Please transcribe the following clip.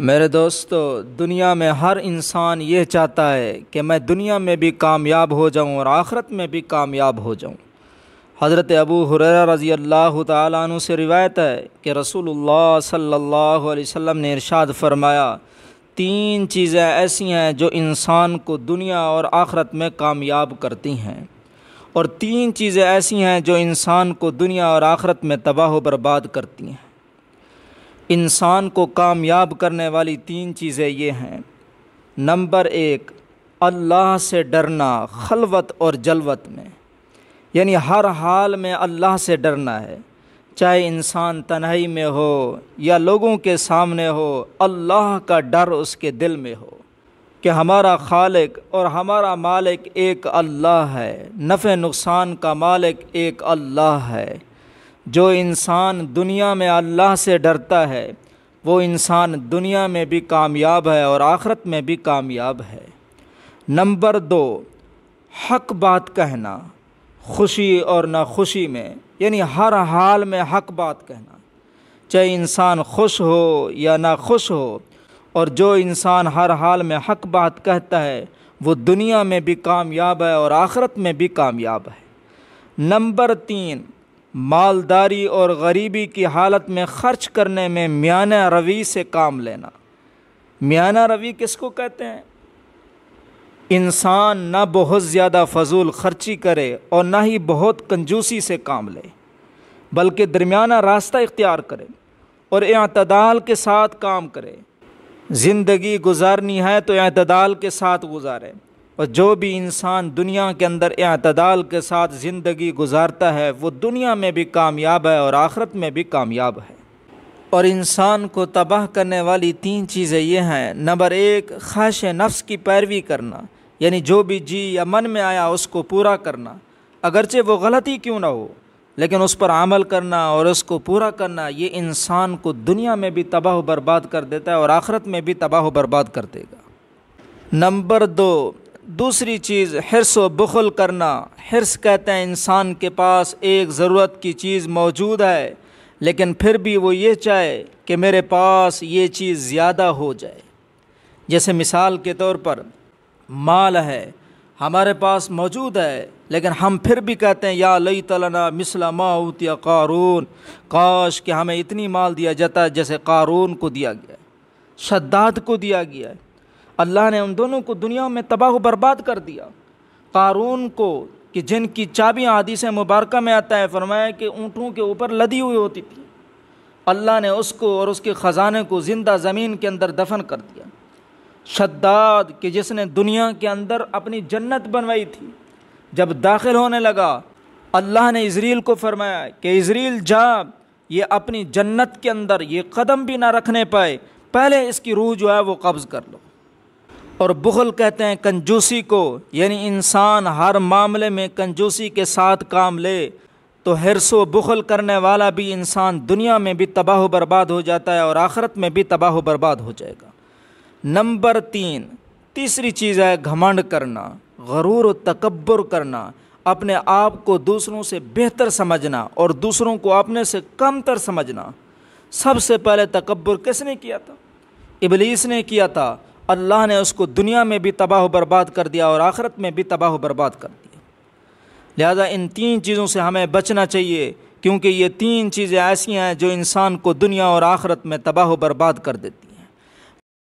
मेरे दोस्तों दुनिया में हर इंसान ये चाहता है कि मैं दुनिया में भी कामयाब हो जाऊं और आखरत में भी कामयाब हो जाऊं हज़रत अबू हुररा रज़ी अल्लाह तु से रिवायत है कि रसूलुल्लाह सल्लल्लाहु अलैहि वसल्लम ने इरशाद फरमाया तीन चीज़ें ऐसी हैं जो इंसान को दुनिया और आखरत में कामयाब करती हैं और तीन चीज़ें ऐसी हैं जो इंसान को दुनिया और आखरत में तबाह बर्बाद करती हैं इंसान को कामयाब करने वाली तीन चीज़ें ये हैं नंबर एक अल्लाह से डरना खलवत और जलवत में यानी हर हाल में अल्लाह से डरना है चाहे इंसान तनहाई में हो या लोगों के सामने हो अल्लाह का डर उसके दिल में हो कि हमारा खालिक और हमारा मालिक एक अल्लाह है नफ़े नुकसान का मालिक एक अल्लाह है जो इंसान दुनिया में अल्लाह से डरता है वो इंसान दुनिया में भी कामयाब है और आखरत में भी कामयाब है नंबर दो हक बात कहना खुशी और ना खुशी में यानी हर हाल में हक बात कहना चाहे इंसान खुश हो या ना खुश हो और जो इंसान हर हाल में हक बात कहता है वो दुनिया में भी कामयाब है और आखरत में भी कामयाब है नंबर तीन मालदारी और गरीबी की हालत में ख़र्च करने में मियाना रवी से काम लेना मियाना रवी किसको कहते हैं इंसान ना बहुत ज़्यादा फजूल खर्ची करे और ना ही बहुत कंजूसी से काम ले बल्कि दरमियाना रास्ता इख्तियार करे और अतदाल के साथ काम करे ज़िंदगी गुजारनी है तो अतदाल के साथ गुजारें और जो भी इंसान दुनिया के अंदर अतदाल के साथ ज़िंदगी गुजारता है वो दुनिया में भी कामयाब है और आखरत में भी कामयाब है और इंसान को तबाह करने वाली तीन चीज़ें ये हैं नंबर एक ख़्वाश नफ्स की पैरवी करना यानी जो भी जी या मन में आया उसको पूरा करना अगरचे वो गलती क्यों ना हो लेकिन उस पर अमल करना और उसको पूरा करना ये इंसान को दुनिया में भी तबाह बर्बाद कर देता है और आखरत में भी तबाह बर्बाद कर देगा नंबर दो दूसरी चीज़ हिरस व बखल करना हिरस कहते हैं इंसान के पास एक ज़रूरत की चीज़ मौजूद है लेकिन फिर भी वो ये चाहे कि मेरे पास ये चीज़ ज़्यादा हो जाए जैसे मिसाल के तौर पर माल है हमारे पास मौजूद है लेकिन हम फिर भी कहते हैं या लई तलना मिसला माऊत या कारून काश कि हमें इतनी माल दिया जाता है जैसे कारून को दिया गया शद्दाद को दिया गया है अल्लाह ने उन दोनों को दुनिया में तबाह बर्बाद कर दिया कारून को कि जिनकी चाबियाँ आदि से मुबारक में आता है फरमाया कि ऊँटों के ऊपर लदी हुई होती थी अल्लाह ने उसको और उसके ख़जाने को ज़िंदा ज़मीन के अंदर दफन कर दिया शद्दाद कि जिसने दुनिया के अंदर अपनी जन्नत बनवाई थी जब दाखिल होने लगा अल्लाह ने इसरील को फरमाया कि इसरील जा ये अपनी जन्नत के अंदर ये कदम भी ना रखने पाए पहले इसकी रूह जो है वो कब्ज़ कर लो और बुखल कहते हैं कंजूसी को यानी इंसान हर मामले में कंजूसी के साथ काम ले तो हिरसो बुखल करने वाला भी इंसान दुनिया में भी तबाह बर्बाद हो जाता है और आखरत में भी तबाह बर्बाद हो जाएगा नंबर तीन तीसरी चीज़ है घमंड करना गरूर तकबर करना अपने आप को दूसरों से बेहतर समझना और दूसरों को अपने से कमतर समझना सबसे पहले तकबर किसने किया था इबलीस ने किया था अल्लाह ने उसको दुनिया में भी तबाह बर्बाद कर दिया और आखरत में भी तबाह बर्बाद कर दिया लिहाजा इन तीन चीज़ों से हमें बचना चाहिए क्योंकि ये तीन चीज़ें ऐसी हैं जो इंसान को दुनिया और आखरत में तबाह बर्बाद कर देती हैं